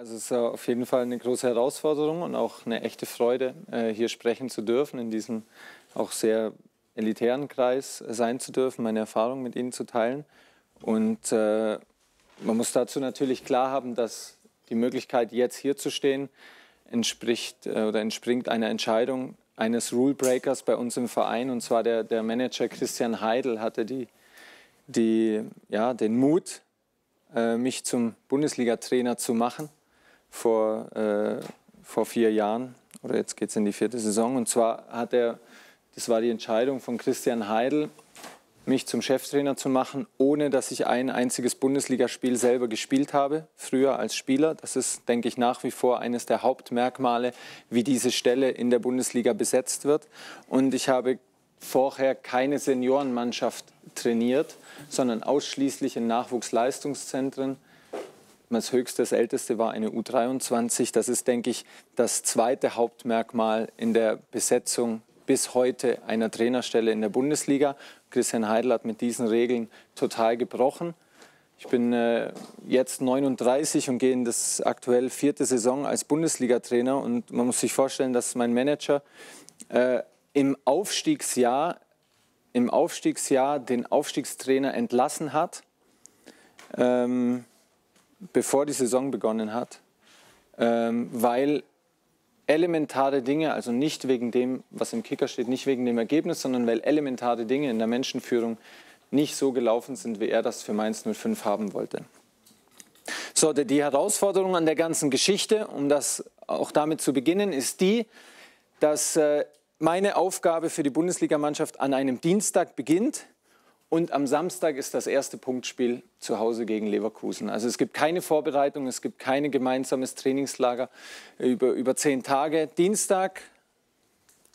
Also es ist auf jeden Fall eine große Herausforderung und auch eine echte Freude, äh, hier sprechen zu dürfen, in diesem auch sehr elitären Kreis sein zu dürfen, meine Erfahrungen mit Ihnen zu teilen. Und äh, man muss dazu natürlich klar haben, dass die Möglichkeit, jetzt hier zu stehen, entspricht äh, oder entspringt einer Entscheidung eines Rule Breakers bei uns im Verein. Und zwar der, der Manager Christian Heidel hatte die, die, ja, den Mut, mich zum Bundesliga-Trainer zu machen vor, äh, vor vier Jahren. Oder jetzt geht es in die vierte Saison. Und zwar hat er, das war die Entscheidung von Christian Heidel, mich zum Cheftrainer zu machen, ohne dass ich ein einziges Bundesligaspiel selber gespielt habe, früher als Spieler. Das ist, denke ich, nach wie vor eines der Hauptmerkmale, wie diese Stelle in der Bundesliga besetzt wird. Und ich habe vorher keine Seniorenmannschaft trainiert, sondern ausschließlich in Nachwuchsleistungszentren das höchste, das älteste war eine U23. Das ist, denke ich, das zweite Hauptmerkmal in der Besetzung bis heute einer Trainerstelle in der Bundesliga. Christian Heidel hat mit diesen Regeln total gebrochen. Ich bin äh, jetzt 39 und gehe in das aktuell vierte Saison als Bundesliga-Trainer. Und man muss sich vorstellen, dass mein Manager äh, im, Aufstiegsjahr, im Aufstiegsjahr den Aufstiegstrainer entlassen hat. Ähm, bevor die Saison begonnen hat, ähm, weil elementare Dinge, also nicht wegen dem, was im Kicker steht, nicht wegen dem Ergebnis, sondern weil elementare Dinge in der Menschenführung nicht so gelaufen sind, wie er das für Mainz 05 haben wollte. So, die Herausforderung an der ganzen Geschichte, um das auch damit zu beginnen, ist die, dass äh, meine Aufgabe für die Bundesligamannschaft an einem Dienstag beginnt, und am Samstag ist das erste Punktspiel zu Hause gegen Leverkusen. Also es gibt keine Vorbereitung, es gibt kein gemeinsames Trainingslager über, über zehn Tage. Dienstag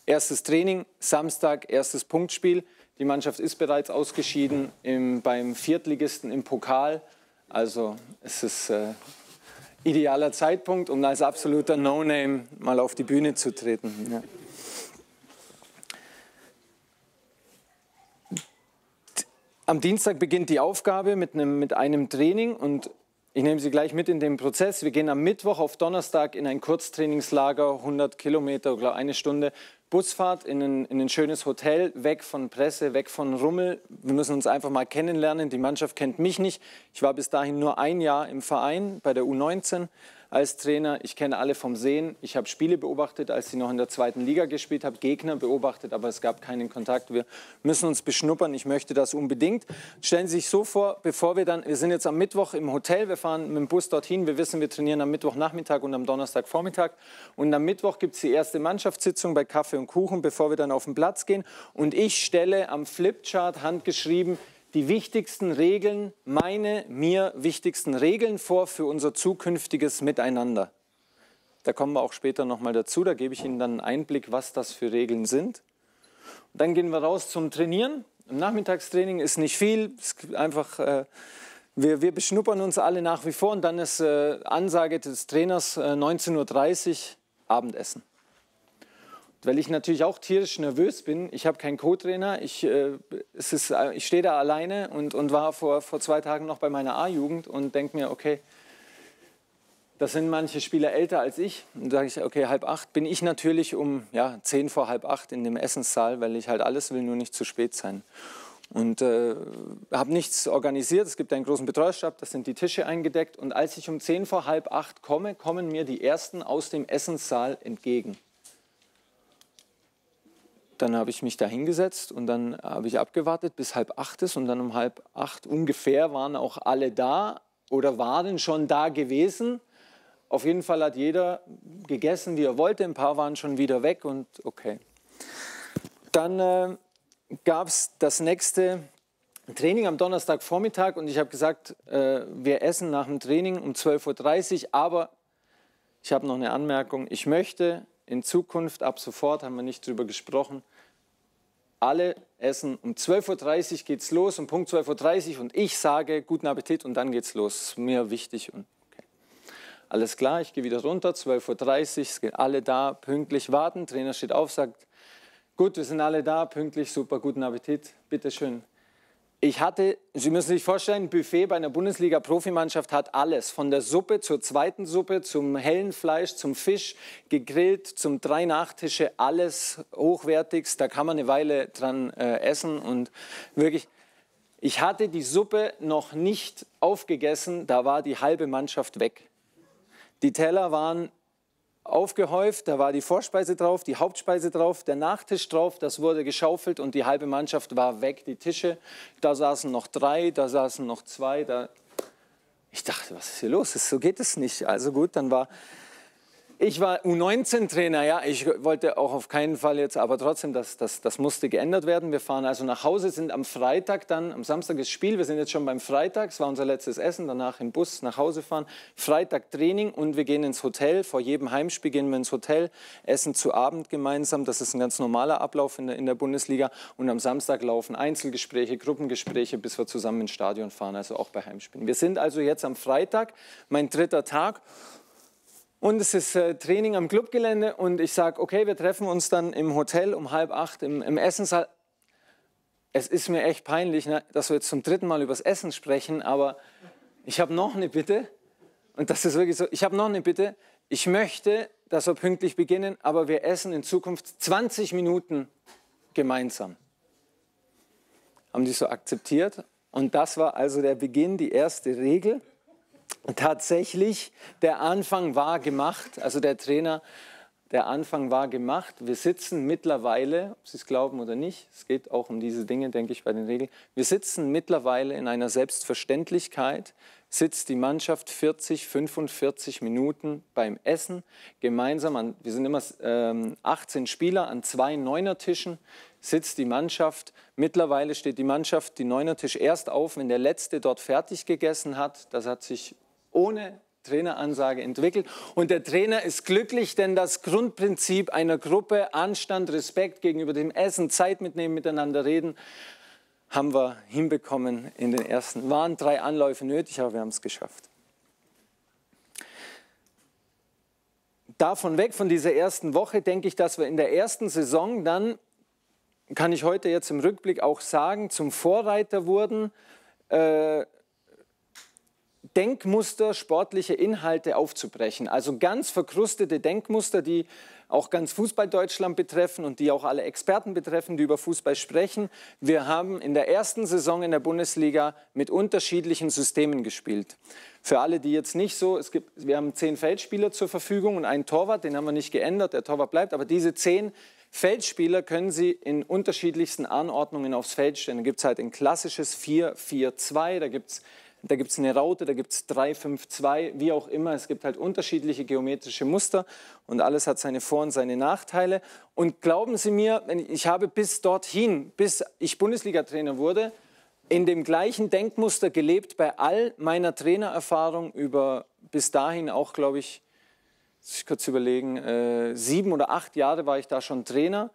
erstes Training, Samstag erstes Punktspiel. Die Mannschaft ist bereits ausgeschieden im, beim Viertligisten im Pokal. Also es ist äh, idealer Zeitpunkt, um als absoluter No-Name mal auf die Bühne zu treten. Ja. Am Dienstag beginnt die Aufgabe mit einem, mit einem Training und ich nehme Sie gleich mit in den Prozess. Wir gehen am Mittwoch auf Donnerstag in ein Kurztrainingslager, 100 Kilometer, glaube eine Stunde Busfahrt in ein, in ein schönes Hotel, weg von Presse, weg von Rummel. Wir müssen uns einfach mal kennenlernen. Die Mannschaft kennt mich nicht. Ich war bis dahin nur ein Jahr im Verein bei der U19 als Trainer. Ich kenne alle vom Sehen. Ich habe Spiele beobachtet, als sie noch in der zweiten Liga gespielt haben, Gegner beobachtet, aber es gab keinen Kontakt. Wir müssen uns beschnuppern. Ich möchte das unbedingt. Stellen Sie sich so vor, bevor wir dann, wir sind jetzt am Mittwoch im Hotel, wir fahren mit dem Bus dorthin, wir wissen, wir trainieren am Mittwochnachmittag und am Donnerstagvormittag. Und am Mittwoch gibt es die erste Mannschaftssitzung bei Kaffee und Kuchen, bevor wir dann auf den Platz gehen. Und ich stelle am Flipchart handgeschrieben die wichtigsten Regeln, meine mir wichtigsten Regeln vor für unser zukünftiges Miteinander. Da kommen wir auch später noch mal dazu, da gebe ich Ihnen dann einen Einblick, was das für Regeln sind. Und dann gehen wir raus zum Trainieren. Im Nachmittagstraining ist nicht viel, ist einfach, äh, wir, wir, beschnuppern uns alle nach wie vor und dann ist äh, Ansage des Trainers äh, 19.30 Uhr Abendessen weil ich natürlich auch tierisch nervös bin. Ich habe keinen Co-Trainer, ich, äh, äh, ich stehe da alleine und, und war vor, vor zwei Tagen noch bei meiner A-Jugend und denke mir, okay, das sind manche Spieler älter als ich. Und sage ich, okay, halb acht bin ich natürlich um ja, zehn vor halb acht in dem Essenssaal, weil ich halt alles will, nur nicht zu spät sein. Und äh, habe nichts organisiert. Es gibt einen großen Betreuerstab, das sind die Tische eingedeckt. Und als ich um zehn vor halb acht komme, kommen mir die ersten aus dem Essenssaal entgegen. Dann habe ich mich da hingesetzt und dann habe ich abgewartet bis halb acht ist und dann um halb acht ungefähr waren auch alle da oder waren schon da gewesen. Auf jeden Fall hat jeder gegessen, wie er wollte. Ein paar waren schon wieder weg und okay. Dann äh, gab es das nächste Training am Donnerstagvormittag und ich habe gesagt, äh, wir essen nach dem Training um 12.30 Uhr, aber ich habe noch eine Anmerkung. Ich möchte in Zukunft, ab sofort haben wir nicht drüber gesprochen, alle essen. Um 12.30 Uhr geht es los, um Punkt 12.30 Uhr und ich sage guten Appetit und dann geht's los. ist mir wichtig und okay. Alles klar, ich gehe wieder runter, 12.30 Uhr, es gehen alle da, pünktlich warten. Trainer steht auf, sagt, gut, wir sind alle da, pünktlich, super, guten Appetit, bitteschön. Ich hatte, Sie müssen sich vorstellen, ein Buffet bei einer Bundesliga-Profimannschaft hat alles. Von der Suppe zur zweiten Suppe, zum hellen Fleisch, zum Fisch, gegrillt, zum drei Nachtische, alles hochwertigst. Da kann man eine Weile dran äh, essen und wirklich. Ich hatte die Suppe noch nicht aufgegessen, da war die halbe Mannschaft weg. Die Teller waren aufgehäuft. Da war die Vorspeise drauf, die Hauptspeise drauf, der Nachtisch drauf. Das wurde geschaufelt und die halbe Mannschaft war weg, die Tische. Da saßen noch drei, da saßen noch zwei. Da ich dachte, was ist hier los? So geht es nicht. Also gut, dann war ich war U19-Trainer, ja, ich wollte auch auf keinen Fall jetzt, aber trotzdem, das, das, das musste geändert werden. Wir fahren also nach Hause, sind am Freitag dann, am Samstag ist Spiel, wir sind jetzt schon beim Freitag, es war unser letztes Essen, danach im Bus nach Hause fahren, Freitag Training und wir gehen ins Hotel, vor jedem Heimspiel gehen wir ins Hotel, essen zu Abend gemeinsam, das ist ein ganz normaler Ablauf in der, in der Bundesliga und am Samstag laufen Einzelgespräche, Gruppengespräche, bis wir zusammen ins Stadion fahren, also auch bei Heimspielen. Wir sind also jetzt am Freitag, mein dritter Tag und es ist äh, Training am Clubgelände und ich sage, okay, wir treffen uns dann im Hotel um halb acht im, im Essenssaal. Es ist mir echt peinlich, ne, dass wir jetzt zum dritten Mal über das Essen sprechen, aber ich habe noch eine Bitte. Und das ist wirklich so, ich habe noch eine Bitte. Ich möchte, dass wir pünktlich beginnen, aber wir essen in Zukunft 20 Minuten gemeinsam. Haben die so akzeptiert? Und das war also der Beginn, die erste Regel tatsächlich, der Anfang war gemacht, also der Trainer, der Anfang war gemacht. Wir sitzen mittlerweile, ob Sie es glauben oder nicht, es geht auch um diese Dinge, denke ich, bei den Regeln. Wir sitzen mittlerweile in einer Selbstverständlichkeit, sitzt die Mannschaft 40, 45 Minuten beim Essen gemeinsam an, wir sind immer ähm, 18 Spieler an zwei Neunertischen, sitzt die Mannschaft. Mittlerweile steht die Mannschaft, die Neunertisch erst auf, wenn der Letzte dort fertig gegessen hat. Das hat sich ohne Traineransage entwickelt. Und der Trainer ist glücklich, denn das Grundprinzip einer Gruppe, Anstand, Respekt gegenüber dem Essen, Zeit mitnehmen, miteinander reden, haben wir hinbekommen in den ersten. Waren drei Anläufe nötig, aber wir haben es geschafft. Davon weg, von dieser ersten Woche, denke ich, dass wir in der ersten Saison dann, kann ich heute jetzt im Rückblick auch sagen, zum Vorreiter wurden äh, Denkmuster, sportliche Inhalte aufzubrechen. Also ganz verkrustete Denkmuster, die auch ganz Fußball Deutschland betreffen und die auch alle Experten betreffen, die über Fußball sprechen. Wir haben in der ersten Saison in der Bundesliga mit unterschiedlichen Systemen gespielt. Für alle, die jetzt nicht so, es gibt, wir haben zehn Feldspieler zur Verfügung und einen Torwart, den haben wir nicht geändert, der Torwart bleibt, aber diese zehn Feldspieler können sie in unterschiedlichsten Anordnungen aufs Feld stellen. Da gibt es halt ein klassisches 4-4-2, da gibt es da gibt es eine Raute, da gibt es 3, 5, 2, wie auch immer. Es gibt halt unterschiedliche geometrische Muster und alles hat seine Vor- und seine Nachteile. Und glauben Sie mir, ich habe bis dorthin, bis ich Bundesliga-Trainer wurde, in dem gleichen Denkmuster gelebt bei all meiner Trainererfahrung über bis dahin auch, glaube ich, ich kurz überlegen, äh, sieben oder acht Jahre war ich da schon Trainer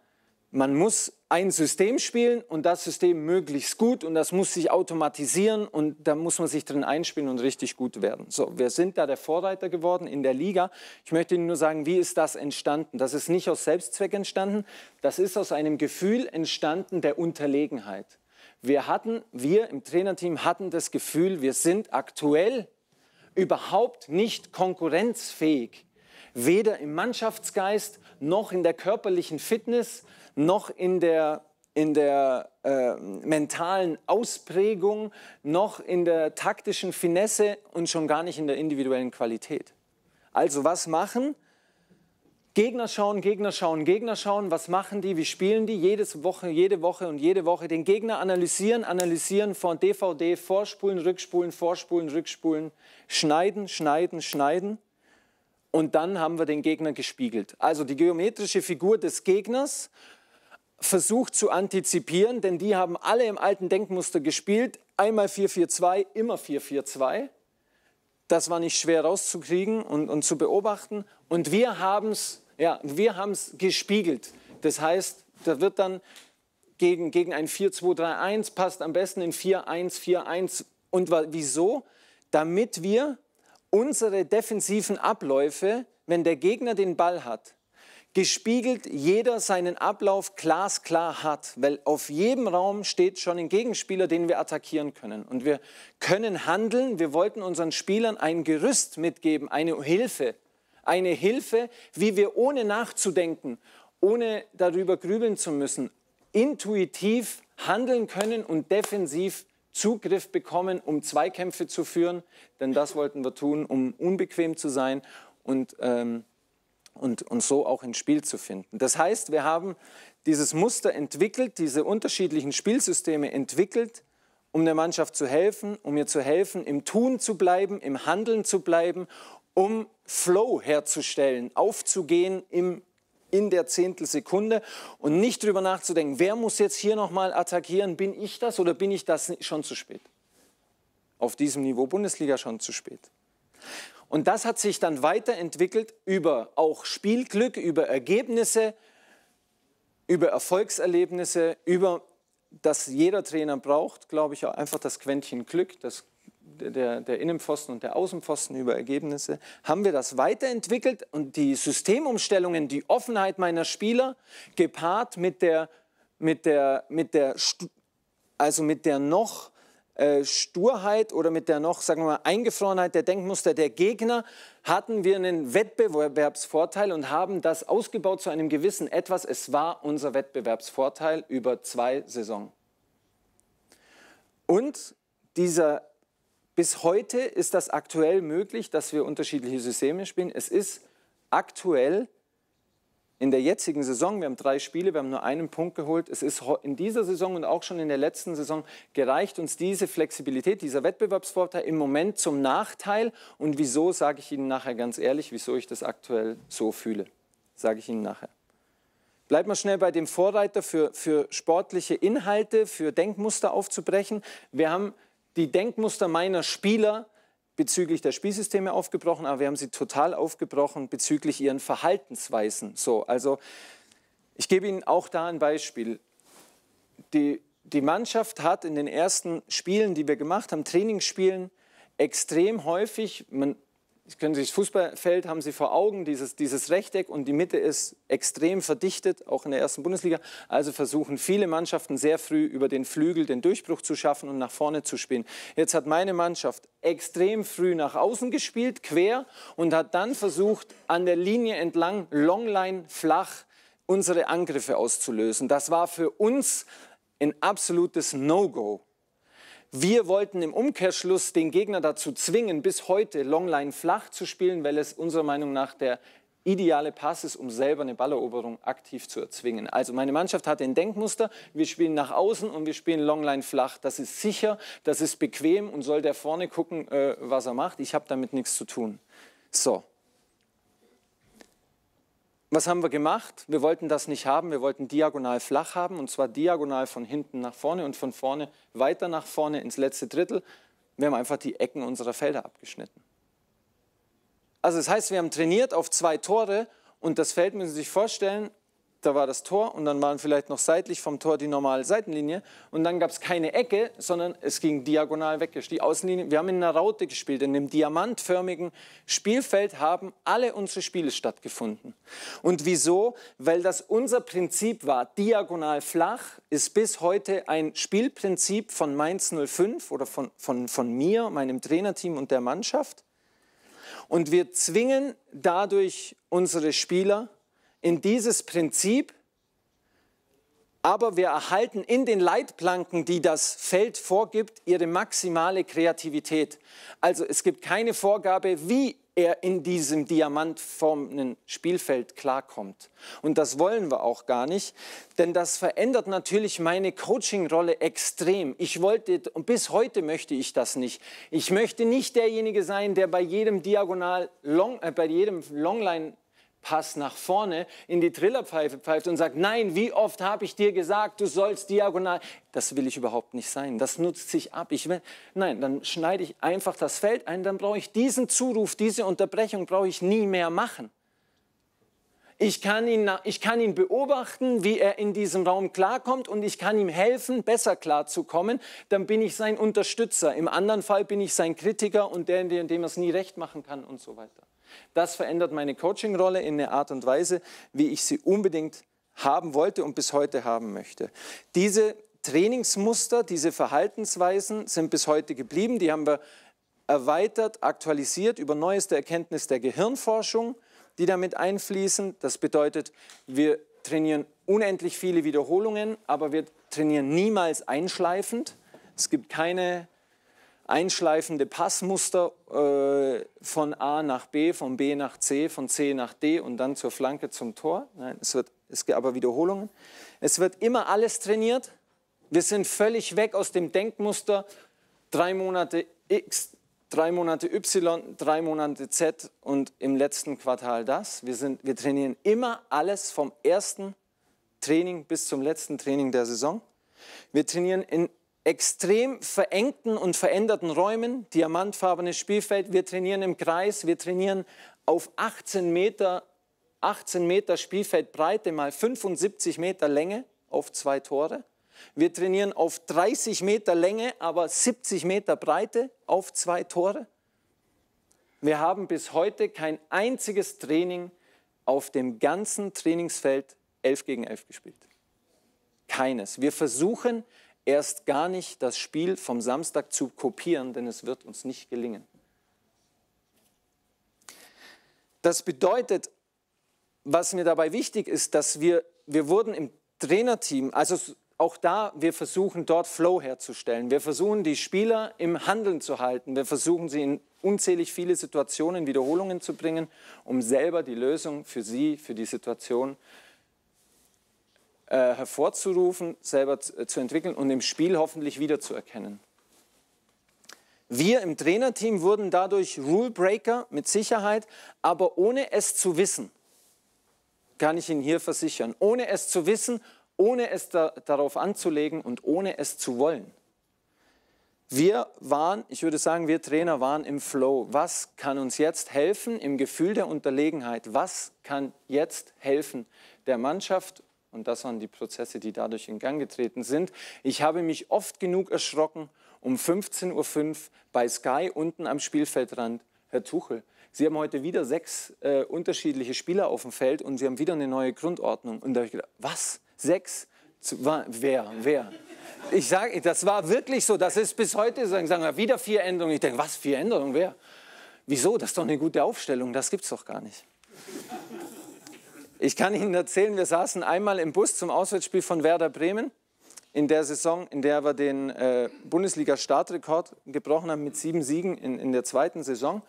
man muss ein System spielen und das System möglichst gut und das muss sich automatisieren und da muss man sich drin einspielen und richtig gut werden. So, wir sind da der Vorreiter geworden in der Liga. Ich möchte Ihnen nur sagen, wie ist das entstanden? Das ist nicht aus Selbstzweck entstanden, das ist aus einem Gefühl entstanden der Unterlegenheit. Wir hatten, wir im Trainerteam hatten das Gefühl, wir sind aktuell überhaupt nicht konkurrenzfähig weder im Mannschaftsgeist noch in der körperlichen Fitness noch in der in der äh, mentalen Ausprägung, noch in der taktischen Finesse und schon gar nicht in der individuellen Qualität. Also was machen? Gegner schauen, Gegner schauen, Gegner schauen, was machen die, wie spielen die, jede Woche, jede Woche und jede Woche den Gegner analysieren, analysieren von DVD, vorspulen, rückspulen, vorspulen, rückspulen, schneiden, schneiden, schneiden und dann haben wir den Gegner gespiegelt. Also die geometrische Figur des Gegners versucht zu antizipieren, denn die haben alle im alten Denkmuster gespielt. Einmal 442, immer 442. Das war nicht schwer rauszukriegen und, und zu beobachten. Und wir haben es ja, wir haben's gespiegelt. Das heißt, da wird dann gegen, gegen ein 4-2-3-1, passt am besten in 4-1-4-1. Und wieso? Damit wir unsere defensiven Abläufe, wenn der Gegner den Ball hat, gespiegelt jeder seinen Ablauf glasklar hat, weil auf jedem Raum steht schon ein Gegenspieler, den wir attackieren können. Und wir können handeln, wir wollten unseren Spielern ein Gerüst mitgeben, eine Hilfe, eine Hilfe, wie wir ohne nachzudenken, ohne darüber grübeln zu müssen, intuitiv handeln können und defensiv Zugriff bekommen, um Zweikämpfe zu führen, denn das wollten wir tun, um unbequem zu sein und ähm, und, und so auch ins Spiel zu finden. Das heißt, wir haben dieses Muster entwickelt, diese unterschiedlichen Spielsysteme entwickelt, um der Mannschaft zu helfen, um ihr zu helfen, im Tun zu bleiben, im Handeln zu bleiben, um Flow herzustellen, aufzugehen im in der Zehntelsekunde und nicht darüber nachzudenken, wer muss jetzt hier nochmal attackieren, bin ich das oder bin ich das schon zu spät? Auf diesem Niveau Bundesliga schon zu spät. Und das hat sich dann weiterentwickelt über auch Spielglück, über Ergebnisse, über Erfolgserlebnisse, über das jeder Trainer braucht, glaube ich, auch einfach das Quäntchen Glück, das, der, der Innenpfosten und der Außenpfosten über Ergebnisse, haben wir das weiterentwickelt und die Systemumstellungen, die Offenheit meiner Spieler gepaart mit der, mit der, mit der, also mit der noch äh, Sturheit oder mit der noch, sagen wir mal, Eingefrorenheit der Denkmuster der Gegner hatten wir einen Wettbewerbsvorteil und haben das ausgebaut zu einem gewissen Etwas. Es war unser Wettbewerbsvorteil über zwei Saison. Und dieser bis heute ist das aktuell möglich, dass wir unterschiedliche Systeme spielen. Es ist aktuell möglich in der jetzigen Saison, wir haben drei Spiele, wir haben nur einen Punkt geholt. Es ist in dieser Saison und auch schon in der letzten Saison gereicht uns diese Flexibilität, dieser Wettbewerbsvorteil im Moment zum Nachteil. Und wieso, sage ich Ihnen nachher ganz ehrlich, wieso ich das aktuell so fühle, sage ich Ihnen nachher. Bleibt mal schnell bei dem Vorreiter für, für sportliche Inhalte, für Denkmuster aufzubrechen. Wir haben die Denkmuster meiner Spieler bezüglich der Spielsysteme aufgebrochen, aber wir haben sie total aufgebrochen bezüglich ihren Verhaltensweisen. So, also ich gebe Ihnen auch da ein Beispiel. Die, die Mannschaft hat in den ersten Spielen, die wir gemacht haben, Trainingsspielen, extrem häufig, man, können Sie das Fußballfeld haben Sie vor Augen, dieses, dieses Rechteck und die Mitte ist extrem verdichtet, auch in der ersten Bundesliga. Also versuchen viele Mannschaften sehr früh über den Flügel den Durchbruch zu schaffen und nach vorne zu spielen. Jetzt hat meine Mannschaft extrem früh nach außen gespielt, quer und hat dann versucht, an der Linie entlang, Longline, flach, unsere Angriffe auszulösen. Das war für uns ein absolutes No-Go. Wir wollten im Umkehrschluss den Gegner dazu zwingen, bis heute Longline flach zu spielen, weil es unserer Meinung nach der ideale Pass ist, um selber eine Balleroberung aktiv zu erzwingen. Also meine Mannschaft hat ein Denkmuster, wir spielen nach außen und wir spielen Longline flach. Das ist sicher, das ist bequem und soll der vorne gucken, äh, was er macht. Ich habe damit nichts zu tun. So, was haben wir gemacht? Wir wollten das nicht haben, wir wollten diagonal flach haben und zwar diagonal von hinten nach vorne und von vorne weiter nach vorne ins letzte Drittel. Wir haben einfach die Ecken unserer Felder abgeschnitten. Also das heißt, wir haben trainiert auf zwei Tore und das Feld müssen Sie sich vorstellen, da war das Tor und dann waren vielleicht noch seitlich vom Tor die normale Seitenlinie und dann gab es keine Ecke, sondern es ging diagonal weg. Die Außenlinie, wir haben in einer Raute gespielt, in einem diamantförmigen Spielfeld haben alle unsere Spiele stattgefunden. Und wieso? Weil das unser Prinzip war. Diagonal flach ist bis heute ein Spielprinzip von Mainz 05 oder von, von, von mir, meinem Trainerteam und der Mannschaft. Und wir zwingen dadurch unsere Spieler, in dieses Prinzip, aber wir erhalten in den Leitplanken, die das Feld vorgibt, ihre maximale Kreativität. Also es gibt keine Vorgabe, wie er in diesem diamantformen Spielfeld klarkommt. Und das wollen wir auch gar nicht, denn das verändert natürlich meine Coaching-Rolle extrem. Ich wollte, und bis heute möchte ich das nicht. Ich möchte nicht derjenige sein, der bei jedem Diagonal, Long, äh, bei jedem Longline Pass nach vorne in die Trillerpfeife pfeift und sagt, nein, wie oft habe ich dir gesagt, du sollst diagonal. Das will ich überhaupt nicht sein. Das nutzt sich ab. Ich will, nein, dann schneide ich einfach das Feld ein, dann brauche ich diesen Zuruf, diese Unterbrechung brauche ich nie mehr machen. Ich kann, ihn, ich kann ihn beobachten, wie er in diesem Raum klarkommt und ich kann ihm helfen, besser klarzukommen. Dann bin ich sein Unterstützer. Im anderen Fall bin ich sein Kritiker und der, dem er es nie recht machen kann und so weiter. Das verändert meine Coaching-Rolle in eine Art und Weise, wie ich sie unbedingt haben wollte und bis heute haben möchte. Diese Trainingsmuster, diese Verhaltensweisen sind bis heute geblieben. Die haben wir erweitert, aktualisiert über neueste Erkenntnis der Gehirnforschung, die damit einfließen. Das bedeutet, wir trainieren unendlich viele Wiederholungen, aber wir trainieren niemals einschleifend. Es gibt keine einschleifende Passmuster äh, von A nach B, von B nach C, von C nach D und dann zur Flanke zum Tor. Nein, es, wird, es gibt aber Wiederholungen. Es wird immer alles trainiert. Wir sind völlig weg aus dem Denkmuster. Drei Monate X, drei Monate Y, drei Monate Z und im letzten Quartal das. Wir, sind, wir trainieren immer alles vom ersten Training bis zum letzten Training der Saison. Wir trainieren in extrem verengten und veränderten Räumen, diamantfarbenes Spielfeld. Wir trainieren im Kreis, wir trainieren auf 18 Meter, 18 Meter Spielfeldbreite mal 75 Meter Länge auf zwei Tore. Wir trainieren auf 30 Meter Länge, aber 70 Meter Breite auf zwei Tore. Wir haben bis heute kein einziges Training auf dem ganzen Trainingsfeld 11 gegen 11 gespielt. Keines. Wir versuchen erst gar nicht das Spiel vom Samstag zu kopieren, denn es wird uns nicht gelingen. Das bedeutet, was mir dabei wichtig ist, dass wir, wir wurden im Trainerteam, also auch da, wir versuchen dort Flow herzustellen. Wir versuchen die Spieler im Handeln zu halten. Wir versuchen sie in unzählig viele Situationen, Wiederholungen zu bringen, um selber die Lösung für sie, für die Situation zu äh, hervorzurufen, selber äh, zu, entwickeln und im Spiel hoffentlich wiederzuerkennen. Wir im Trainerteam wurden dadurch Rule Breaker mit Sicherheit, aber ohne es zu wissen, kann ich Ihnen hier versichern, ohne es zu wissen, ohne es da, darauf anzulegen und ohne es zu wollen. Wir waren, ich würde sagen, wir Trainer waren im Flow. Was kann uns jetzt helfen im Gefühl der Unterlegenheit? Was kann jetzt helfen der Mannschaft und das waren die Prozesse, die dadurch in Gang getreten sind. Ich habe mich oft genug erschrocken um 15.05 Uhr bei Sky unten am Spielfeldrand. Herr Tuchel, Sie haben heute wieder sechs äh, unterschiedliche Spieler auf dem Feld und Sie haben wieder eine neue Grundordnung. Und da habe ich gedacht, was? Sechs? Zu, war, wer? Wer? Ich sage, das war wirklich so. Das ist bis heute so. Sagen, wieder vier Änderungen. Ich denke, was? Vier Änderungen? Wer? Wieso? Das ist doch eine gute Aufstellung. Das gibt es doch gar nicht. Ich kann Ihnen erzählen, wir saßen einmal im Bus zum Auswärtsspiel von Werder Bremen in der Saison, in der wir den äh, Bundesliga-Startrekord gebrochen haben mit sieben Siegen in, in der zweiten Saison.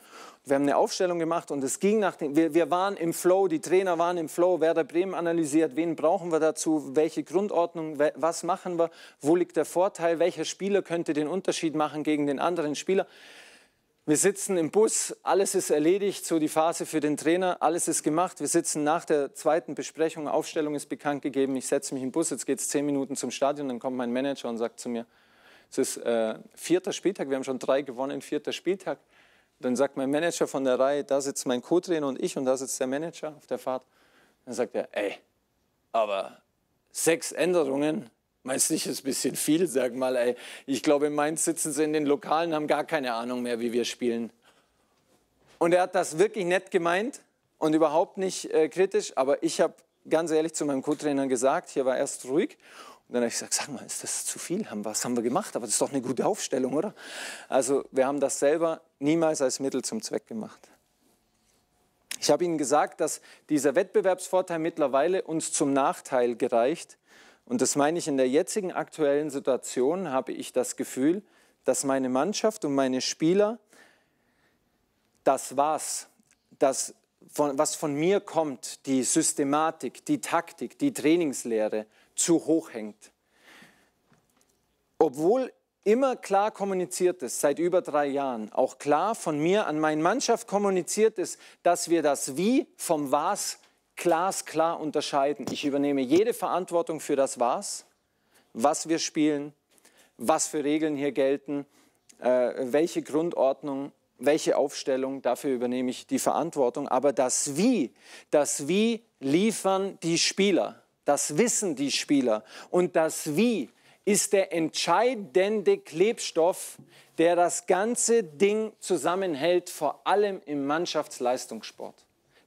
Wir haben eine Aufstellung gemacht und es ging nach dem, wir, wir waren im Flow, die Trainer waren im Flow, Werder Bremen analysiert, wen brauchen wir dazu, welche Grundordnung, was machen wir, wo liegt der Vorteil, welcher Spieler könnte den Unterschied machen gegen den anderen Spieler. Wir sitzen im Bus, alles ist erledigt, so die Phase für den Trainer, alles ist gemacht. Wir sitzen nach der zweiten Besprechung, Aufstellung ist bekannt gegeben, ich setze mich im Bus, jetzt geht es zehn Minuten zum Stadion, dann kommt mein Manager und sagt zu mir, es ist äh, vierter Spieltag, wir haben schon drei gewonnen, vierter Spieltag. Dann sagt mein Manager von der Reihe, da sitzt mein Co-Trainer und ich und da sitzt der Manager auf der Fahrt. Dann sagt er, ey, aber sechs Änderungen Meinst du nicht, ist ein bisschen viel? Sag mal, ey. Ich glaube, in Mainz sitzen sie in den Lokalen, haben gar keine Ahnung mehr, wie wir spielen. Und er hat das wirklich nett gemeint und überhaupt nicht äh, kritisch. Aber ich habe ganz ehrlich zu meinem Co-Trainer gesagt, hier war erst ruhig. Und dann habe ich gesagt, sag mal, ist das zu viel? Haben, was haben wir gemacht? Aber das ist doch eine gute Aufstellung, oder? Also wir haben das selber niemals als Mittel zum Zweck gemacht. Ich habe Ihnen gesagt, dass dieser Wettbewerbsvorteil mittlerweile uns zum Nachteil gereicht und das meine ich in der jetzigen aktuellen Situation, habe ich das Gefühl, dass meine Mannschaft und meine Spieler das was, das, von, was von mir kommt, die Systematik, die Taktik, die Trainingslehre zu hoch hängt. Obwohl immer klar kommuniziert ist, seit über drei Jahren, auch klar von mir an meine Mannschaft kommuniziert ist, dass wir das Wie vom Was glasklar unterscheiden. Ich übernehme jede Verantwortung für das Was, was wir spielen, was für Regeln hier gelten, äh, welche Grundordnung, welche Aufstellung, dafür übernehme ich die Verantwortung. Aber das Wie, das Wie liefern die Spieler, das wissen die Spieler und das Wie ist der entscheidende Klebstoff, der das ganze Ding zusammenhält, vor allem im Mannschaftsleistungssport.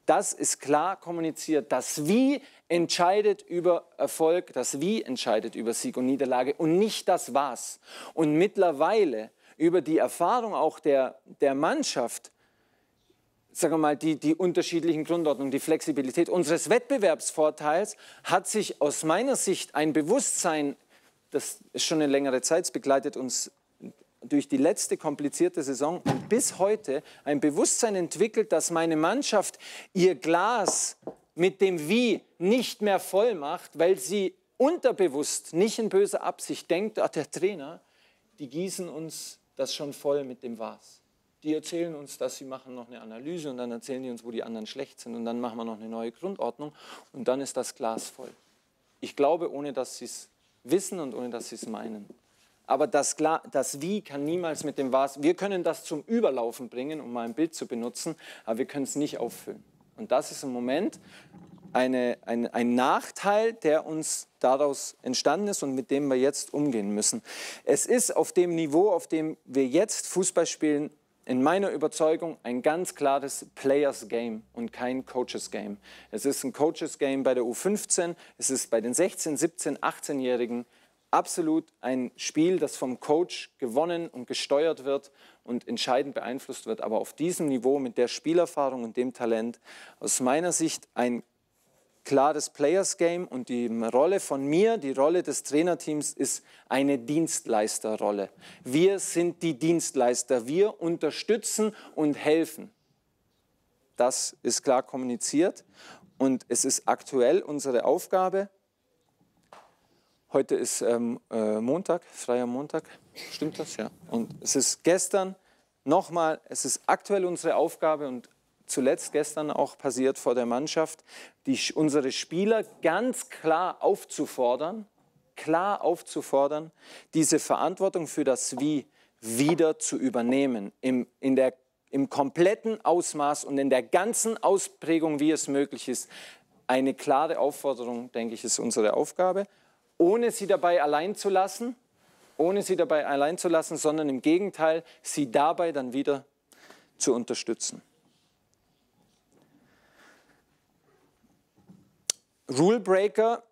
Das ist klar kommuniziert. Das Wie entscheidet über Erfolg, das Wie entscheidet über Sieg und Niederlage und nicht das Was. Und mittlerweile über die Erfahrung auch der, der Mannschaft, sagen wir mal, die, die unterschiedlichen Grundordnungen, die Flexibilität unseres Wettbewerbsvorteils, hat sich aus meiner Sicht ein Bewusstsein, das ist schon eine längere Zeit, begleitet uns durch die letzte komplizierte Saison und bis heute ein Bewusstsein entwickelt, dass meine Mannschaft ihr Glas mit dem Wie nicht mehr voll macht, weil sie unterbewusst, nicht in böser Absicht denkt, ach, der Trainer, die gießen uns das schon voll mit dem Was. Die erzählen uns, dass sie machen noch eine Analyse und dann erzählen die uns, wo die anderen schlecht sind und dann machen wir noch eine neue Grundordnung und dann ist das Glas voll. Ich glaube, ohne dass sie es wissen und ohne dass sie es meinen. Aber das, das, Wie kann niemals mit dem Was. Wir können das zum Überlaufen bringen, um mal ein Bild zu benutzen, aber wir können es nicht auffüllen. Und das ist im Moment eine, ein, ein Nachteil, der uns daraus entstanden ist und mit dem wir jetzt umgehen müssen. Es ist auf dem Niveau, auf dem wir jetzt Fußball spielen, in meiner Überzeugung ein ganz klares Players Game und kein Coaches Game. Es ist ein Coaches Game bei der U15, es ist bei den 16, 17, 18-Jährigen absolut ein Spiel, das vom Coach gewonnen und gesteuert wird und entscheidend beeinflusst wird. Aber auf diesem Niveau mit der Spielerfahrung und dem Talent aus meiner Sicht ein klares Players Game und die Rolle von mir, die Rolle des Trainerteams ist eine Dienstleisterrolle. Wir sind die Dienstleister, wir unterstützen und helfen. Das ist klar kommuniziert und es ist aktuell unsere Aufgabe Heute ist ähm, äh, Montag, freier Montag. Stimmt das? Ja. Und es ist gestern nochmal, es ist aktuell unsere Aufgabe und zuletzt gestern auch passiert vor der Mannschaft, die, unsere Spieler ganz klar aufzufordern, klar aufzufordern, diese Verantwortung für das Wie wieder zu übernehmen. Im, in der, im kompletten Ausmaß und in der ganzen Ausprägung, wie es möglich ist. Eine klare Aufforderung, denke ich, ist unsere Aufgabe ohne sie dabei allein zu lassen, ohne sie dabei allein zu lassen, sondern im Gegenteil, sie dabei dann wieder zu unterstützen. Rule Breaker,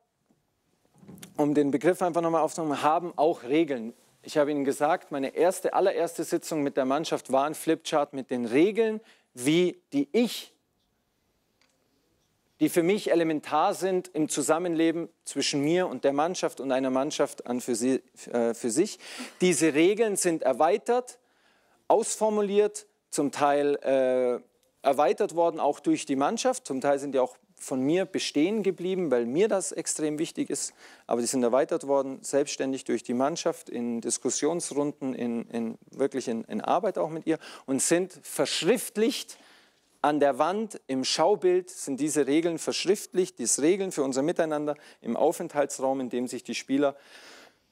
um den Begriff einfach nochmal aufzunehmen, haben auch Regeln. Ich habe Ihnen gesagt, meine erste, allererste Sitzung mit der Mannschaft war ein Flipchart mit den Regeln, wie die ich die für mich elementar sind im Zusammenleben zwischen mir und der Mannschaft und einer Mannschaft an für, sie, äh, für sich. Diese Regeln sind erweitert, ausformuliert, zum Teil äh, erweitert worden auch durch die Mannschaft, zum Teil sind die auch von mir bestehen geblieben, weil mir das extrem wichtig ist. Aber die sind erweitert worden, selbstständig durch die Mannschaft, in Diskussionsrunden, in, in wirklich in, in Arbeit auch mit ihr und sind verschriftlicht an der Wand, im Schaubild sind diese Regeln verschriftlicht, diese Regeln für unser Miteinander im Aufenthaltsraum, in dem sich die Spieler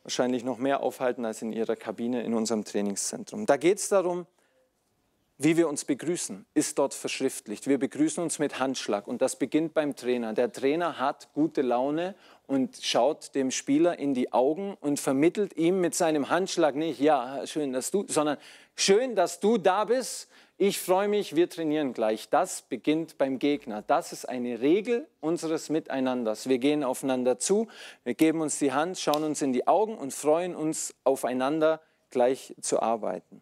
wahrscheinlich noch mehr aufhalten als in ihrer Kabine in unserem Trainingszentrum. Da geht es darum, wie wir uns begrüßen, ist dort verschriftlicht. Wir begrüßen uns mit Handschlag und das beginnt beim Trainer. Der Trainer hat gute Laune und schaut dem Spieler in die Augen und vermittelt ihm mit seinem Handschlag nicht, ja, schön, dass du, sondern schön, dass du da bist, ich freue mich, wir trainieren gleich. Das beginnt beim Gegner. Das ist eine Regel unseres Miteinanders. Wir gehen aufeinander zu, wir geben uns die Hand, schauen uns in die Augen und freuen uns aufeinander gleich zu arbeiten.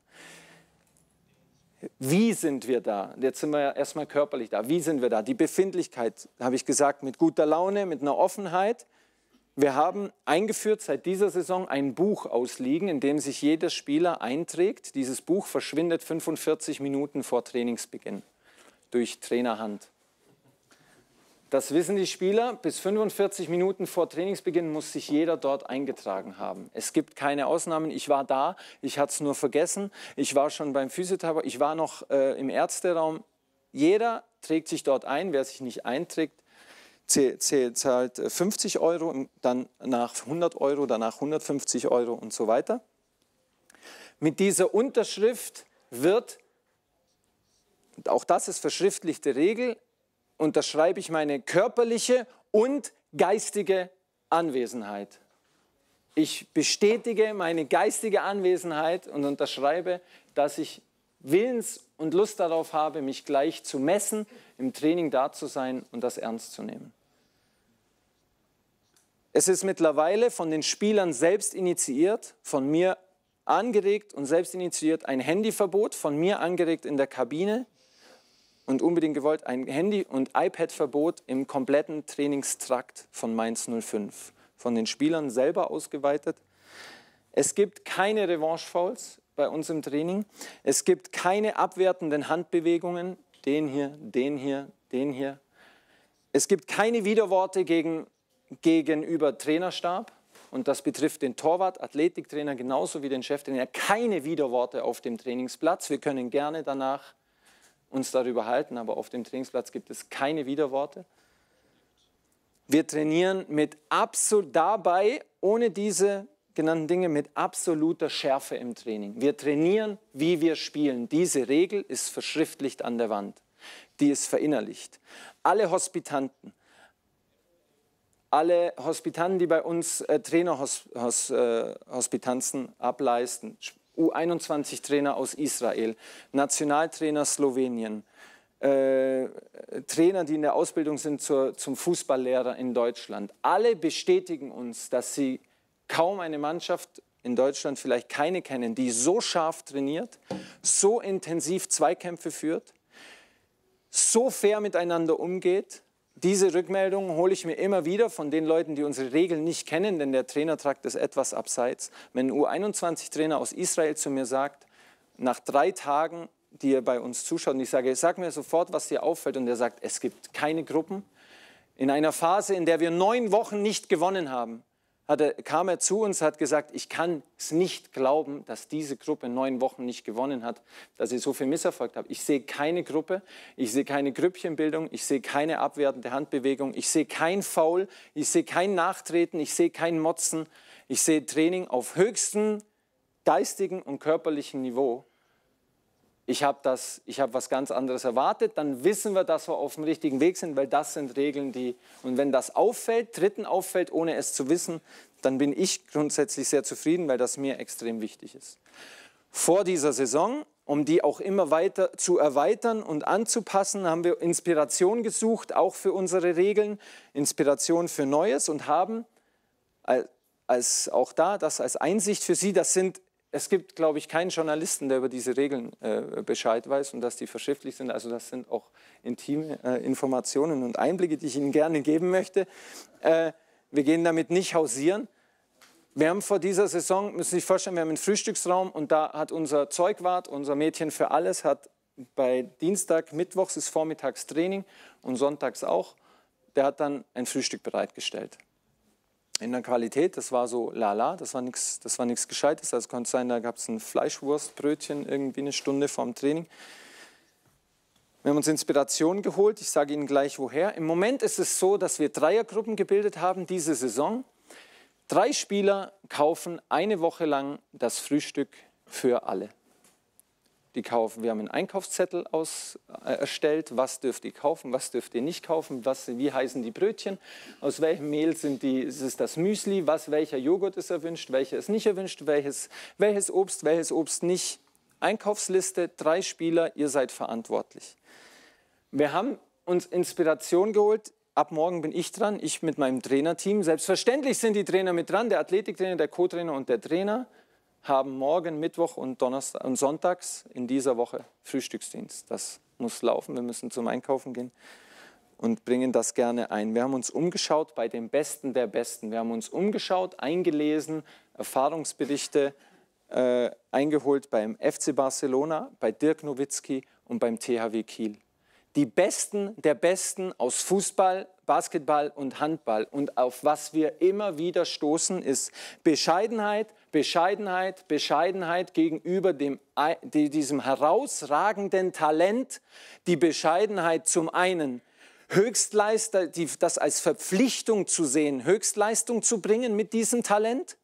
Wie sind wir da? Jetzt sind wir ja erstmal körperlich da. Wie sind wir da? Die Befindlichkeit, habe ich gesagt, mit guter Laune, mit einer Offenheit, wir haben eingeführt seit dieser Saison ein Buch ausliegen, in dem sich jeder Spieler einträgt. Dieses Buch verschwindet 45 Minuten vor Trainingsbeginn durch Trainerhand. Das wissen die Spieler. Bis 45 Minuten vor Trainingsbeginn muss sich jeder dort eingetragen haben. Es gibt keine Ausnahmen. Ich war da, ich hatte es nur vergessen. Ich war schon beim Physiotherapeuten, ich war noch äh, im Ärzteraum. Jeder trägt sich dort ein. Wer sich nicht einträgt, zahlt 50 äh, Euro, dann nach 100 Euro, danach 150 Euro und so weiter. Mit dieser Unterschrift wird, auch das ist verschriftlichte Regel, unterschreibe ich meine körperliche und geistige Anwesenheit. Ich bestätige meine geistige Anwesenheit und unterschreibe, dass ich Willens und Lust darauf habe, mich gleich zu messen, im Training da zu sein und das ernst zu nehmen. Es ist mittlerweile von den Spielern selbst initiiert, von mir angeregt und selbst initiiert ein Handyverbot, von mir angeregt in der Kabine und unbedingt gewollt ein Handy- und iPad-Verbot im kompletten Trainingstrakt von Mainz 05, von den Spielern selber ausgeweitet. Es gibt keine Revanche-Fouls bei uns im Training. Es gibt keine abwertenden Handbewegungen, den hier, den hier, den hier. Es gibt keine Widerworte gegen gegenüber Trainerstab, und das betrifft den Torwart, Athletiktrainer genauso wie den Cheftrainer, keine Widerworte auf dem Trainingsplatz. Wir können gerne danach uns darüber halten, aber auf dem Trainingsplatz gibt es keine Widerworte. Wir trainieren mit absolut dabei, ohne diese genannten Dinge, mit absoluter Schärfe im Training. Wir trainieren, wie wir spielen. Diese Regel ist verschriftlicht an der Wand. Die ist verinnerlicht. Alle Hospitanten, alle Hospitanten, die bei uns äh, Trainerhospitanzen äh, ableisten. U21-Trainer aus Israel, Nationaltrainer Slowenien, äh, Trainer, die in der Ausbildung sind zur, zum Fußballlehrer in Deutschland. Alle bestätigen uns, dass sie kaum eine Mannschaft in Deutschland vielleicht keine kennen, die so scharf trainiert, so intensiv Zweikämpfe führt, so fair miteinander umgeht diese Rückmeldungen hole ich mir immer wieder von den Leuten, die unsere Regeln nicht kennen, denn der Trainertrakt ist etwas abseits. Wenn ein U21-Trainer aus Israel zu mir sagt, nach drei Tagen, die er bei uns zuschaut, und ich sage, sag mir sofort, was dir auffällt, und er sagt, es gibt keine Gruppen. In einer Phase, in der wir neun Wochen nicht gewonnen haben, er, kam er zu uns, hat gesagt, ich kann es nicht glauben, dass diese Gruppe neun Wochen nicht gewonnen hat, dass ich so viel Misserfolg habe. Ich sehe keine Gruppe, ich sehe keine Grüppchenbildung, ich sehe keine abwertende Handbewegung, ich sehe kein Foul, ich sehe kein Nachtreten, ich sehe kein Motzen, ich sehe Training auf höchstem geistigen und körperlichen Niveau ich habe hab was ganz anderes erwartet, dann wissen wir, dass wir auf dem richtigen Weg sind, weil das sind Regeln, die, und wenn das auffällt, Dritten auffällt, ohne es zu wissen, dann bin ich grundsätzlich sehr zufrieden, weil das mir extrem wichtig ist. Vor dieser Saison, um die auch immer weiter zu erweitern und anzupassen, haben wir Inspiration gesucht, auch für unsere Regeln, Inspiration für Neues und haben als auch da das als Einsicht für Sie, das sind es gibt, glaube ich, keinen Journalisten, der über diese Regeln äh, Bescheid weiß und dass die verschriftlich sind. Also das sind auch intime äh, Informationen und Einblicke, die ich Ihnen gerne geben möchte. Äh, wir gehen damit nicht hausieren. Wir haben vor dieser Saison, müssen Sie sich vorstellen, wir haben einen Frühstücksraum und da hat unser Zeugwart, unser Mädchen für alles, hat bei Dienstag, Mittwochs ist Vormittags Training und Sonntags auch. Der hat dann ein Frühstück bereitgestellt in der Qualität, das war so lala, das war nichts Gescheites. Also konnte sein, da gab es ein Fleischwurstbrötchen irgendwie eine Stunde vorm Training. Wir haben uns Inspiration geholt, ich sage Ihnen gleich woher. Im Moment ist es so, dass wir Dreiergruppen gebildet haben diese Saison. Drei Spieler kaufen eine Woche lang das Frühstück für alle. Die kaufen, wir haben einen Einkaufszettel aus, äh, erstellt, was dürft ihr kaufen, was dürft ihr nicht kaufen, was, wie heißen die Brötchen, aus welchem Mehl sind die, ist das Müsli, was, welcher Joghurt ist erwünscht, welcher ist nicht erwünscht, welches, welches Obst, welches Obst nicht. Einkaufsliste, drei Spieler, ihr seid verantwortlich. Wir haben uns Inspiration geholt. Ab morgen bin ich dran, ich mit meinem Trainerteam. Selbstverständlich sind die Trainer mit dran, der Athletiktrainer, der Co-Trainer und der Trainer haben morgen, Mittwoch und, Donnerstag, und Sonntags in dieser Woche Frühstücksdienst. Das muss laufen, wir müssen zum Einkaufen gehen und bringen das gerne ein. Wir haben uns umgeschaut bei den Besten der Besten. Wir haben uns umgeschaut, eingelesen, Erfahrungsberichte äh, eingeholt beim FC Barcelona, bei Dirk Nowitzki und beim THW Kiel. Die Besten der Besten aus Fußball, Basketball und Handball. Und auf was wir immer wieder stoßen, ist Bescheidenheit, Bescheidenheit, Bescheidenheit gegenüber dem, diesem herausragenden Talent, die Bescheidenheit zum einen, Höchstleister, die, das als Verpflichtung zu sehen, Höchstleistung zu bringen mit diesem Talent.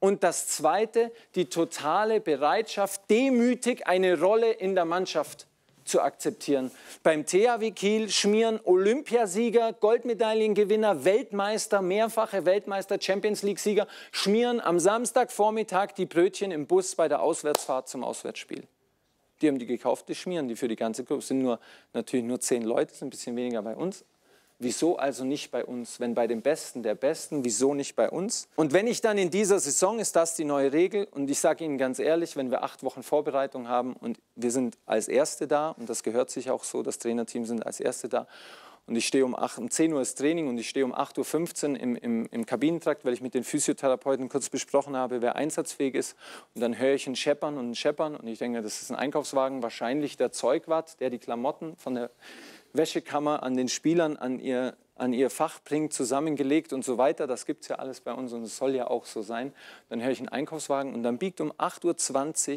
Und das Zweite, die totale Bereitschaft, demütig eine Rolle in der Mannschaft zu akzeptieren. Beim THW Kiel schmieren Olympiasieger, Goldmedaillengewinner, Weltmeister, mehrfache Weltmeister, Champions League-Sieger, schmieren am Samstagvormittag die Brötchen im Bus bei der Auswärtsfahrt zum Auswärtsspiel. Die haben die gekauft, die schmieren die für die ganze Gruppe. Es sind nur, natürlich nur zehn Leute, sind ein bisschen weniger bei uns, Wieso also nicht bei uns? Wenn bei dem Besten der Besten, wieso nicht bei uns? Und wenn ich dann in dieser Saison, ist das die neue Regel, und ich sage Ihnen ganz ehrlich, wenn wir acht Wochen Vorbereitung haben und wir sind als Erste da, und das gehört sich auch so, das Trainerteam sind als Erste da, und ich stehe um, 8, um 10 Uhr das Training und ich stehe um 8.15 Uhr im, im, im Kabinentrakt, weil ich mit den Physiotherapeuten kurz besprochen habe, wer einsatzfähig ist. Und dann höre ich einen Scheppern und einen Scheppern und ich denke, das ist ein Einkaufswagen, wahrscheinlich der Zeugwart, der die Klamotten von der Wäschekammer, an den Spielern, an ihr, an ihr Fach bringt, zusammengelegt und so weiter. Das gibt es ja alles bei uns und es soll ja auch so sein. Dann höre ich einen Einkaufswagen und dann biegt um 8.20 Uhr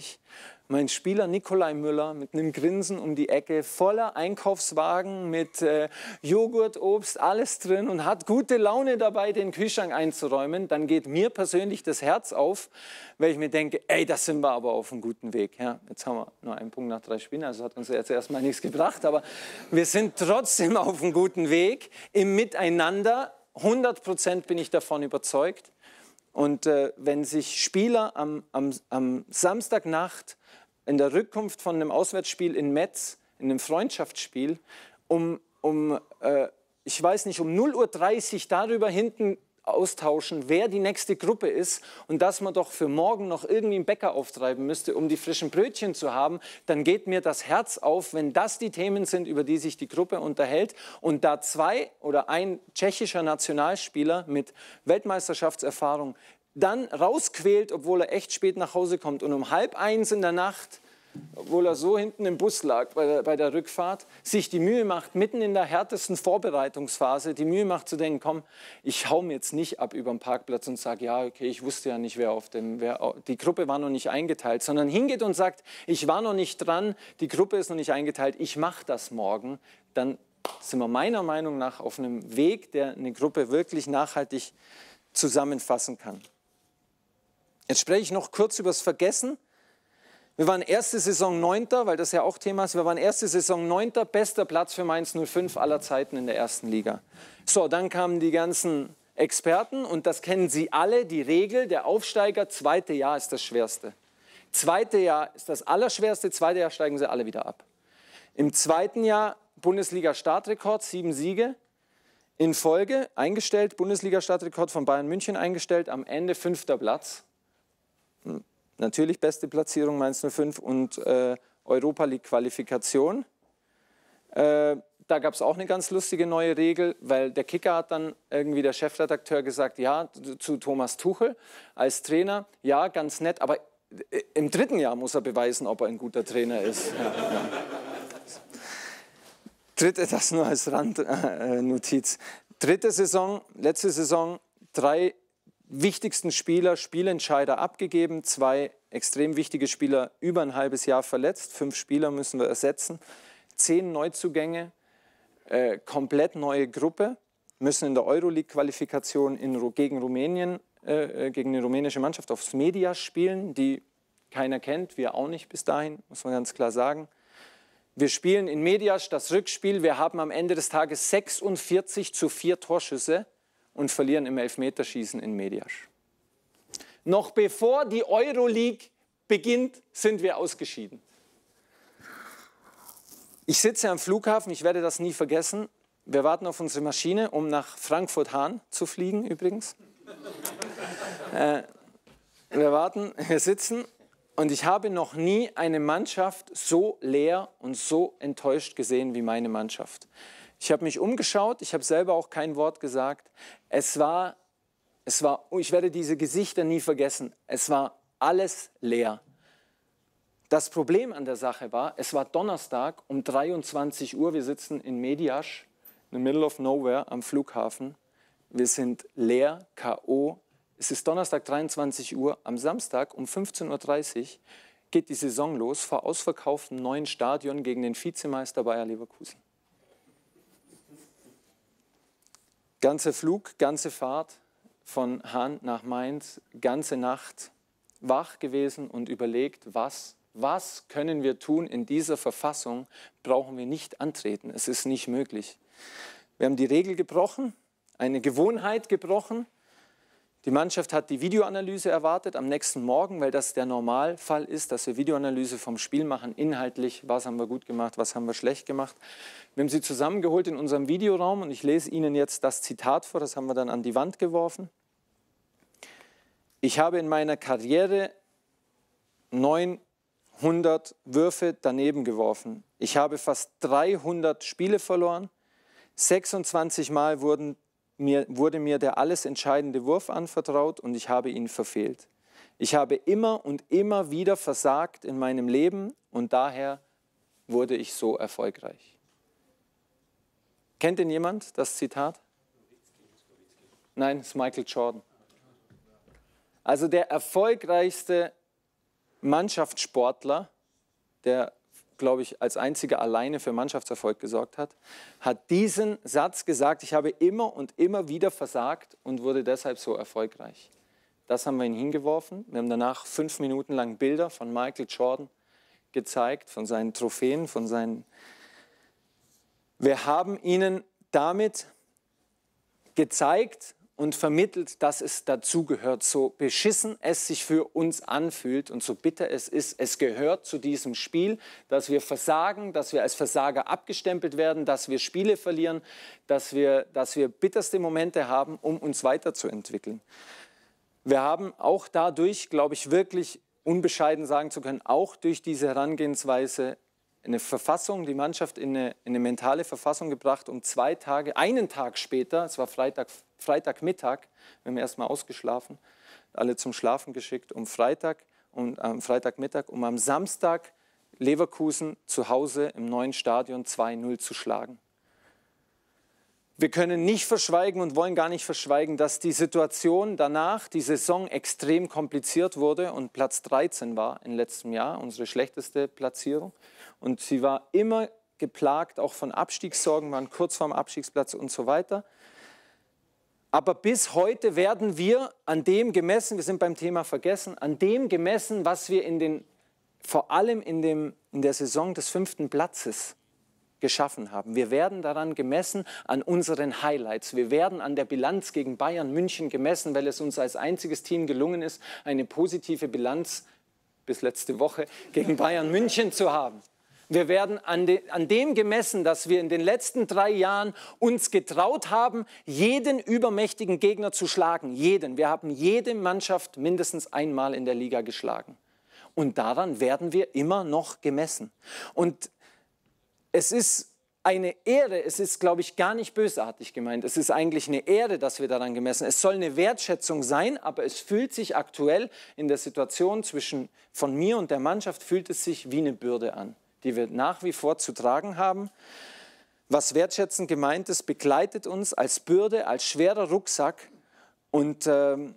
mein Spieler Nikolai Müller mit einem Grinsen um die Ecke, voller Einkaufswagen mit äh, Joghurt, Obst, alles drin und hat gute Laune dabei, den Kühlschrank einzuräumen, dann geht mir persönlich das Herz auf, weil ich mir denke, ey, das sind wir aber auf einem guten Weg. Ja, jetzt haben wir nur einen Punkt nach drei Spielen, also hat uns jetzt erstmal nichts gebracht, aber wir sind trotzdem auf einem guten Weg im Miteinander. 100 Prozent bin ich davon überzeugt. Und äh, wenn sich Spieler am, am, am Samstagnacht in der Rückkunft von einem Auswärtsspiel in Metz, in einem Freundschaftsspiel, um, um äh, ich weiß nicht, um 0.30 Uhr darüber hinten austauschen, wer die nächste Gruppe ist und dass man doch für morgen noch irgendwie einen Bäcker auftreiben müsste, um die frischen Brötchen zu haben, dann geht mir das Herz auf, wenn das die Themen sind, über die sich die Gruppe unterhält und da zwei oder ein tschechischer Nationalspieler mit Weltmeisterschaftserfahrung dann rausquält, obwohl er echt spät nach Hause kommt. Und um halb eins in der Nacht, obwohl er so hinten im Bus lag bei der, bei der Rückfahrt, sich die Mühe macht, mitten in der härtesten Vorbereitungsphase, die Mühe macht zu denken, komm, ich hau mir jetzt nicht ab über den Parkplatz und sage, ja, okay, ich wusste ja nicht, wer auf dem, wer, die Gruppe war noch nicht eingeteilt, sondern hingeht und sagt, ich war noch nicht dran, die Gruppe ist noch nicht eingeteilt, ich mache das morgen, dann sind wir meiner Meinung nach auf einem Weg, der eine Gruppe wirklich nachhaltig zusammenfassen kann. Jetzt spreche ich noch kurz über das Vergessen. Wir waren erste Saison Neunter, weil das ja auch Thema ist. Wir waren erste Saison Neunter, bester Platz für Mainz 05 aller Zeiten in der ersten Liga. So, dann kamen die ganzen Experten und das kennen Sie alle, die Regel, der Aufsteiger, zweite Jahr ist das schwerste. Zweite Jahr ist das allerschwerste, zweite Jahr steigen sie alle wieder ab. Im zweiten Jahr Bundesliga-Startrekord, sieben Siege in Folge eingestellt, Bundesliga-Startrekord von Bayern München eingestellt, am Ende fünfter Platz. Natürlich beste Platzierung Mainz 05 und äh, Europa League Qualifikation. Äh, da gab es auch eine ganz lustige neue Regel, weil der Kicker hat dann irgendwie der Chefredakteur gesagt, ja, zu Thomas Tuchel als Trainer, ja, ganz nett, aber äh, im dritten Jahr muss er beweisen, ob er ein guter Trainer ist. Ja, ja. Dritte, das nur als Randnotiz. Dritte Saison, letzte Saison, drei wichtigsten Spieler, Spielentscheider abgegeben, zwei extrem wichtige Spieler über ein halbes Jahr verletzt, fünf Spieler müssen wir ersetzen, zehn Neuzugänge, äh, komplett neue Gruppe, müssen in der Euroleague-Qualifikation gegen Rumänien, äh, äh, gegen die rumänische Mannschaft aufs Medias spielen, die keiner kennt, wir auch nicht bis dahin, muss man ganz klar sagen. Wir spielen in Medias das Rückspiel. Wir haben am Ende des Tages 46 zu 4 Torschüsse und verlieren im Elfmeterschießen in Mediasch. Noch bevor die Euroleague beginnt, sind wir ausgeschieden. Ich sitze am Flughafen, ich werde das nie vergessen. Wir warten auf unsere Maschine, um nach Frankfurt-Hahn zu fliegen übrigens. äh, wir warten, wir sitzen und ich habe noch nie eine Mannschaft so leer und so enttäuscht gesehen wie meine Mannschaft. Ich habe mich umgeschaut, ich habe selber auch kein Wort gesagt. Es war, es war, oh, ich werde diese Gesichter nie vergessen. Es war alles leer. Das Problem an der Sache war, es war Donnerstag um 23 Uhr. Wir sitzen in Mediasch, in the middle of nowhere, am Flughafen. Wir sind leer, K.O. Es ist Donnerstag 23 Uhr. Am Samstag um 15.30 Uhr geht die Saison los vor ausverkauftem neuen Stadion gegen den Vizemeister Bayer Leverkusen. Ganzer Flug, ganze Fahrt von Hahn nach Mainz, ganze Nacht wach gewesen und überlegt, was, was können wir tun in dieser Verfassung, brauchen wir nicht antreten. Es ist nicht möglich. Wir haben die Regel gebrochen, eine Gewohnheit gebrochen, die Mannschaft hat die Videoanalyse erwartet am nächsten Morgen, weil das der Normalfall ist, dass wir Videoanalyse vom Spiel machen, inhaltlich, was haben wir gut gemacht, was haben wir schlecht gemacht. Wir haben sie zusammengeholt in unserem Videoraum und ich lese Ihnen jetzt das Zitat vor, das haben wir dann an die Wand geworfen. Ich habe in meiner Karriere 900 Würfe daneben geworfen. Ich habe fast 300 Spiele verloren. 26 Mal wurden mir, wurde mir der alles entscheidende Wurf anvertraut und ich habe ihn verfehlt. Ich habe immer und immer wieder versagt in meinem Leben und daher wurde ich so erfolgreich. Kennt denn jemand das Zitat? Nein, es ist Michael Jordan. Also der erfolgreichste Mannschaftssportler der glaube ich, als einziger alleine für Mannschaftserfolg gesorgt hat, hat diesen Satz gesagt, ich habe immer und immer wieder versagt und wurde deshalb so erfolgreich. Das haben wir ihn hingeworfen. Wir haben danach fünf Minuten lang Bilder von Michael Jordan gezeigt, von seinen Trophäen, von seinen... Wir haben ihnen damit gezeigt, und vermittelt, dass es dazugehört. So beschissen es sich für uns anfühlt und so bitter es ist, es gehört zu diesem Spiel, dass wir versagen, dass wir als Versager abgestempelt werden, dass wir Spiele verlieren, dass wir, dass wir bitterste Momente haben, um uns weiterzuentwickeln. Wir haben auch dadurch, glaube ich, wirklich unbescheiden sagen zu können, auch durch diese Herangehensweise eine Verfassung, die Mannschaft in eine, in eine mentale Verfassung gebracht, um zwei Tage, einen Tag später, es war Freitag Freitagmittag, wir haben erstmal ausgeschlafen, alle zum Schlafen geschickt, um Freitag und am ähm, Freitagmittag, um am Samstag Leverkusen zu Hause im neuen Stadion 2-0 zu schlagen. Wir können nicht verschweigen und wollen gar nicht verschweigen, dass die Situation danach, die Saison extrem kompliziert wurde und Platz 13 war im letzten Jahr, unsere schlechteste Platzierung. Und sie war immer geplagt, auch von Abstiegssorgen, waren kurz vorm Abstiegsplatz und so weiter. Aber bis heute werden wir an dem gemessen, wir sind beim Thema vergessen, an dem gemessen, was wir in den, vor allem in, dem, in der Saison des fünften Platzes geschaffen haben. Wir werden daran gemessen an unseren Highlights. Wir werden an der Bilanz gegen Bayern München gemessen, weil es uns als einziges Team gelungen ist, eine positive Bilanz bis letzte Woche gegen Bayern München zu haben. Wir werden an, de, an dem gemessen, dass wir in den letzten drei Jahren uns getraut haben, jeden übermächtigen Gegner zu schlagen. Jeden. Wir haben jede Mannschaft mindestens einmal in der Liga geschlagen. Und daran werden wir immer noch gemessen. Und es ist eine Ehre, es ist, glaube ich, gar nicht bösartig gemeint. Es ist eigentlich eine Ehre, dass wir daran gemessen. Es soll eine Wertschätzung sein, aber es fühlt sich aktuell in der Situation zwischen von mir und der Mannschaft fühlt es sich wie eine Bürde an die wir nach wie vor zu tragen haben. Was wertschätzen gemeint ist, begleitet uns als Bürde, als schwerer Rucksack und ähm,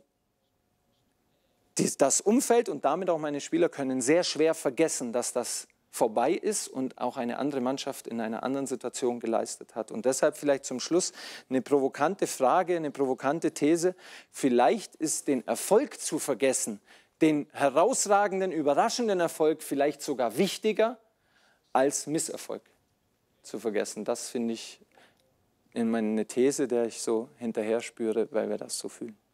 das Umfeld und damit auch meine Spieler können sehr schwer vergessen, dass das vorbei ist und auch eine andere Mannschaft in einer anderen Situation geleistet hat. Und deshalb vielleicht zum Schluss eine provokante Frage, eine provokante These. Vielleicht ist den Erfolg zu vergessen, den herausragenden, überraschenden Erfolg vielleicht sogar wichtiger als Misserfolg zu vergessen. Das finde ich in meine These, der ich so hinterher spüre, weil wir das so fühlen.